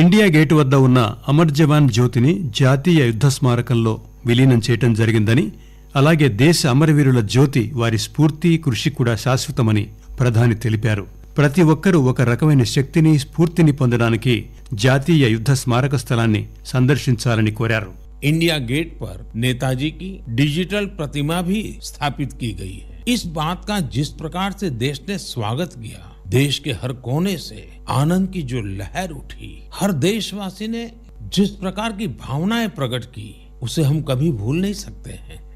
India gate వద్ద ఉన్న అమర్ జవాన్ జ్యోతిని జాతీయ యుద్ద స్మారకంలో విలీనం చేయటం జరిగిందని అలాగే దేశ అమరవీరుల జ్యోతి వారి స్ఫూర్తి కృషి కూడా శాశ్వతమని ప్రధాని తెలిపారు ప్రతి ఒక్కరూ ఒక రకమైన శక్తిని స్ఫూర్తిని పొందడానికి జాతీయ యుద్ద స్మారక స్థలాన్ని సందర్శించాలని కోరారు ఇండియా గేట్ పర్ నేతాజీకి డిజిటల్ ప్రతిమా प्रतिमा भी स्थापित की गई है इस बात का जिस प्रकार देश के हर कोने से आनंद की जो लहर उठी हर देशवासी ने जिस प्रकार की भावनाएं प्रकट की उसे हम कभी भूल नहीं सकते हैं